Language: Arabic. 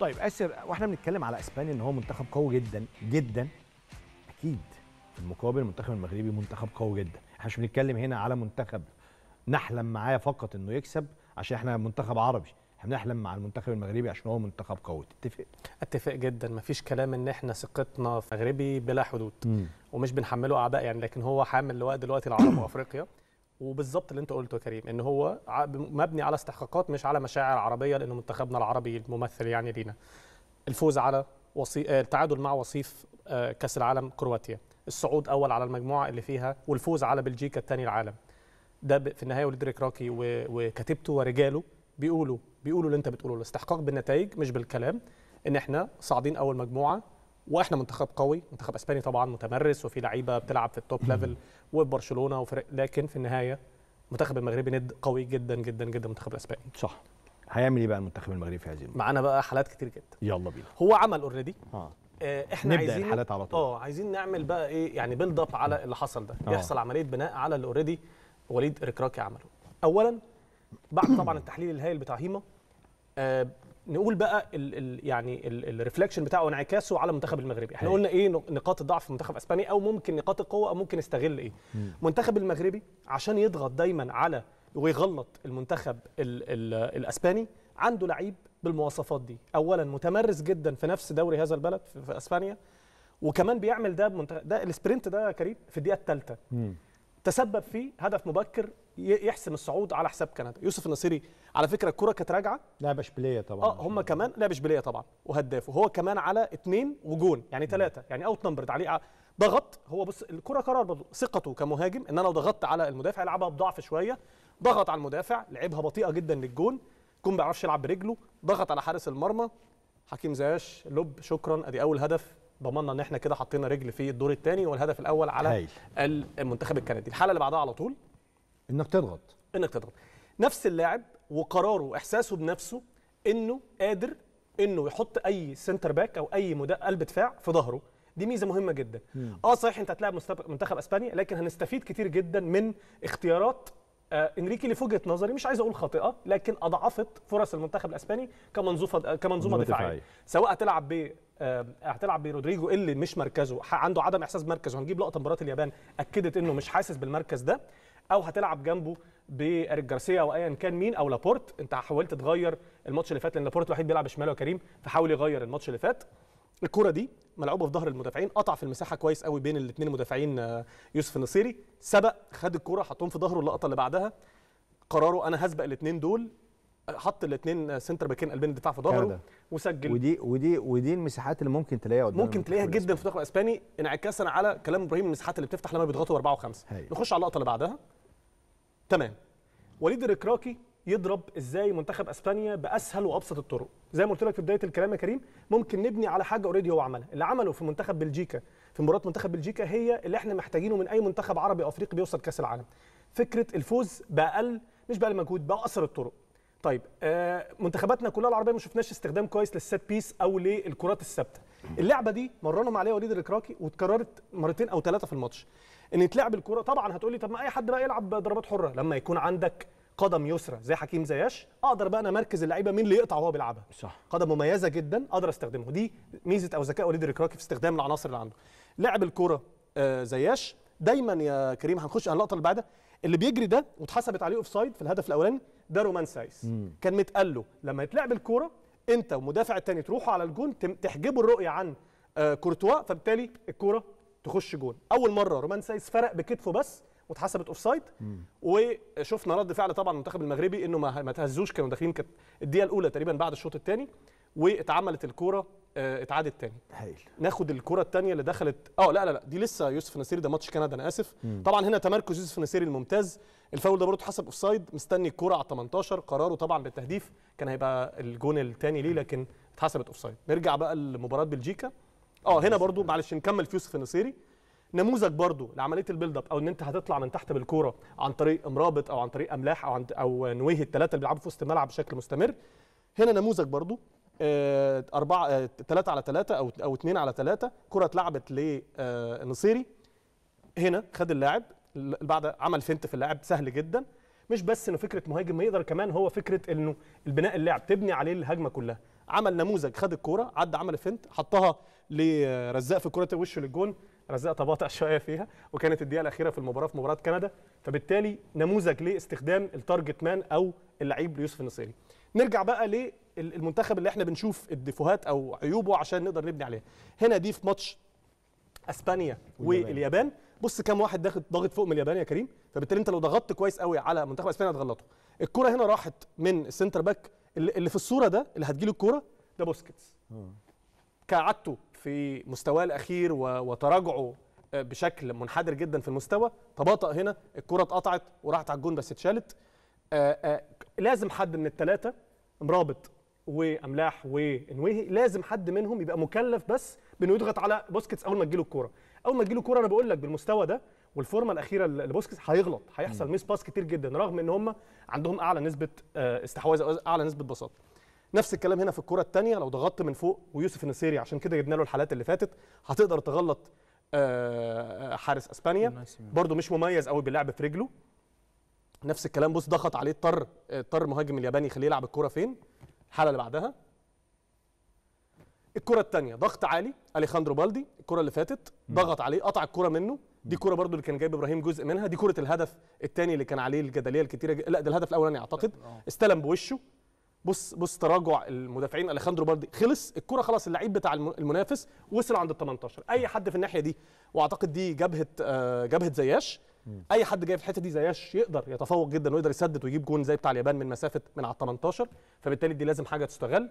طيب اسر واحنا بنتكلم على اسبانيا ان هو منتخب قوي جدا جدا اكيد في المقابل المنتخب المغربي منتخب قوي جدا احنا مش بنتكلم هنا على منتخب نحلم معاه فقط انه يكسب عشان احنا منتخب عربي احنا بنحلم مع المنتخب المغربي عشان هو منتخب قوي تتفق اتفق جدا مفيش كلام ان احنا ثقتنا في مغربي بلا حدود م. ومش بنحمله اعباء يعني لكن هو حامل لواء دلوقتي العرب وافريقيا وبالظبط اللي انت قلته يا كريم ان هو مبني على استحقاقات مش على مشاعر عربيه لانه منتخبنا العربي الممثل يعني لينا الفوز على وصي... آه، التعادل مع وصيف آه، كاس العالم كرواتيا الصعود اول على المجموعه اللي فيها والفوز على بلجيكا الثاني العالم ده في النهايه وليد راكي وكتبته ورجاله بيقولوا بيقولوا اللي انت بتقوله الاستحقاق بالنتائج مش بالكلام ان احنا صاعدين اول مجموعه واحنا منتخب قوي منتخب اسباني طبعا متمرس وفي لعيبه بتلعب في التوب ليفل وبرشلونه وفرق لكن في النهايه المنتخب المغربي ند قوي جدا جدا جدا المنتخب الاسباني صح هيعمل ايه بقى المنتخب المغربي في هذه معانا بقى حالات كتير جدا يلا بينا هو عمل اوريدي آه. اه احنا نبدأ عايزين الحالات على طول اه عايزين نعمل بقى ايه يعني بيلد اب على اللي حصل ده أوه. يحصل عمليه بناء على اللي اوريدي وليد ركراكي عمله اولا بعد طبعا التحليل الهائل بتاع هيما آه، نقول بقى ال ال يعني الريفلكشن بتاعه وانعكاسه على المنتخب المغربي احنا أيوة. قلنا ايه نقاط الضعف في منتخب اسبانيا او ممكن نقاط القوه او ممكن نستغل ايه المنتخب المغربي عشان يضغط دايما على ويغلط المنتخب الـ الـ الاسباني عنده لعيب بالمواصفات دي اولا متمرس جدا في نفس دوري هذا البلد في, اسبانيا وكمان بيعمل ده بمنتخب ده السبرنت ده كريم في الدقيقه الثالثه تسبب في هدف مبكر يحسم الصعود على حساب كندا يوسف النصيري على فكره الكره كانت راجعه لعبش اشبيليه طبعا اه هم كمان لعبش اشبيليه طبعا وهداف وهو كمان على اثنين وجون يعني ثلاثه يعني اوت نمبرد عليه آه، ضغط هو بص الكره قرار برضه ثقته كمهاجم ان انا لو ضغطت على المدافع يلعبها بضعف شويه ضغط على المدافع لعبها بطيئه جدا للجون كون بيعرفش يلعب برجله ضغط على حارس المرمى حكيم زياش لب شكرا ادي اول هدف ضمننا ان احنا كده حطينا رجل في الدور الثاني والهدف الاول على هاي. المنتخب الكندي الحاله اللي بعدها على طول انك تضغط انك تضغط نفس اللاعب وقراره احساسه بنفسه انه قادر انه يحط اي سنتر باك او اي قلب دفاع في ظهره دي ميزه مهمه جدا مم. اه صحيح انت هتلاعب منتخب اسبانيا لكن هنستفيد كتير جدا من اختيارات آه، انريكي اللي في وجهه نظري مش عايز اقول خاطئه لكن اضعفت فرص المنتخب الاسباني آه، كمنظومه كمنظومه دفاعيه دفاعي. سواء هتلعب ب آه، هتلعب برودريجو اللي مش مركزه عنده عدم احساس بمركزه وهنجيب لقطه مباراه اليابان اكدت انه مش حاسس بالمركز ده او هتلعب جنبه باريك جارسيا او ايا كان مين او لابورت انت حاولت تغير الماتش اللي فات لان لابورت الوحيد بيلعب شمال يا كريم فحاول يغير الماتش اللي فات الكرة دي ملعوبه في ظهر المدافعين قطع في المساحه كويس قوي بين الاثنين المدافعين آه، يوسف النصيري سبق خد الكرة حطهم في ظهره اللقطه اللي بعدها قراره انا هسبق الاثنين دول حط الاثنين سنتر باكين قلبين الدفاع في ظهره وسجل ودي ودي ودي المساحات اللي ممكن تلاقيها قدام ممكن تلاقيها جدا في الدوري الاسباني انعكاسا على كلام ابراهيم المساحات اللي بتفتح لما بيضغطوا 4 و5 نخش على اللقطه اللي بعدها تمام وليد الركراكي يضرب ازاي منتخب اسبانيا باسهل وابسط الطرق زي ما قلت لك في بدايه الكلام يا كريم ممكن نبني على حاجه اوريدي هو عملها اللي عمله في منتخب بلجيكا في مباراه منتخب بلجيكا هي اللي احنا محتاجينه من اي منتخب عربي افريقي بيوصل كاس العالم فكره الفوز باقل مش باقل مجهود باقصر الطرق طيب آه منتخباتنا كلها العربيه ما شفناش استخدام كويس للسات بيس او للكرات الثابته اللعبه دي مرنهم عليها وليد الكراكي واتكررت مرتين او ثلاثه في الماتش ان تلعب الكره طبعا هتقولي طب ما اي حد بقى يلعب ضربات حره لما يكون عندك قدم يسرى زي حكيم زياش اقدر بقى انا مركز اللعيبه مين اللي يقطع وهو بيلعبها صح قدم مميزه جدا اقدر استخدمه دي ميزه او ذكاء وليد الكراكي في استخدام العناصر اللي عنده لعب الكوره آه زياش دايما يا كريم هنخش على اللقطه اللي بعدها اللي بيجري ده واتحسبت عليه اوف سايد في الهدف الاولاني ده رومان سايس مم. كان متقال له لما يتلعب الكوره انت والمدافع الثاني تروحوا على الجون تحجبوا الرؤيه عن آه كورتوا فبالتالي الكوره تخش جون اول مره رومان سايس فرق بكتفه بس واتحسبت اوف سايد وشفنا رد فعل طبعا المنتخب المغربي انه ما تهزوش كانوا داخلين كانت الدقيقه الاولى تقريبا بعد الشوط الثاني واتعملت الكوره آه، اتعادت تاني هايل ناخد الكره الثانيه اللي دخلت اه لا لا لا دي لسه يوسف نصيري ده ماتش كندا انا اسف مم. طبعا هنا تمركز يوسف نصيري الممتاز الفاول ده برضه حسب سايد مستني الكره على 18 قراره طبعا بالتهديف كان هيبقى الجون الثاني ليه لكن اتحسبت اوف سايد نرجع بقى لمباراه بلجيكا اه هنا برضه معلش نكمل في يوسف النصيري نموذج برضو لعمليه البيلد اب او ان انت هتطلع من تحت بالكوره عن طريق مرابط او عن طريق املاح او عن او نويه الثلاثه اللي بيلعبوا في وسط الملعب بشكل مستمر هنا نموذج برضو آه، أربعة ثلاثة آه، على ثلاثة أو أو اثنين على ثلاثة كرة اتلعبت لنصيري آه، هنا خد اللاعب بعد عمل فنت في اللاعب سهل جدا مش بس انه فكره مهاجم ما يقدر كمان هو فكره انه البناء اللعب تبني عليه الهجمه كلها عمل نموذج خد الكوره عدى عمل فنت حطها لرزاق في كره وشه للجون رزاق تباطأ شويه فيها وكانت الدقيقه الاخيره في المباراه في مباراه كندا فبالتالي نموذج لاستخدام التارجت مان او اللعيب ليوسف النصيري نرجع بقى للمنتخب اللي احنا بنشوف الديفوهات او عيوبه عشان نقدر نبني عليها هنا دي في ماتش اسبانيا واليابان بص كم واحد داخل ضاغط فوق من اليابان يا كريم فبالتالي انت لو ضغطت كويس قوي على منتخب اسبانيا هتغلطه الكرة هنا راحت من السنتر باك اللي في الصورة ده اللي هتجي له الكرة ده بوسكيتس كعادته في مستواه الأخير وتراجعه آه، بشكل منحدر جدا في المستوى تباطأ هنا الكرة اتقطعت وراحت على الجون بس اتشالت آه، آه، لازم حد من الثلاثة مرابط واملاح وانويهي لازم حد منهم يبقى مكلف بس بانه يضغط على بوسكيتس اول ما تجيله الكوره اول ما تجيله الكوره انا بقول لك بالمستوى ده والفورمه الاخيره لبوسكيتس هيغلط هيحصل ميس باس كتير جدا رغم ان هم عندهم اعلى نسبه آه، استحواذ أو اعلى نسبه بساطه نفس الكلام هنا في الكره الثانيه لو ضغطت من فوق ويوسف النسيري عشان كده جبنا له الحالات اللي فاتت هتقدر تغلط آه، آه، حارس اسبانيا برده مش مميز قوي باللعب في رجله نفس الكلام بص ضغط عليه اضطر اضطر مهاجم الياباني يخليه يلعب الكره فين الحاله اللي بعدها الكره الثانيه ضغط عالي اليخاندرو بالدي الكره اللي فاتت ضغط عليه قطع الكره منه دي كوره برضو اللي كان جايب ابراهيم جزء منها دي كوره الهدف الثاني اللي كان عليه الجدليه الكتيره لا ده الهدف الاولاني اعتقد استلم بوشه بص بص تراجع المدافعين اليخاندرو بالدي خلص الكره خلاص اللعيب بتاع المنافس وصل عند ال 18 اي حد في الناحيه دي واعتقد دي جبهه آه، جبهه زياش اي حد جاي في الحته دي زياش يقدر يتفوق جدا ويقدر يسدد ويجيب جون زي بتاع اليابان من مسافه من على ال 18 فبالتالي دي لازم حاجه تستغل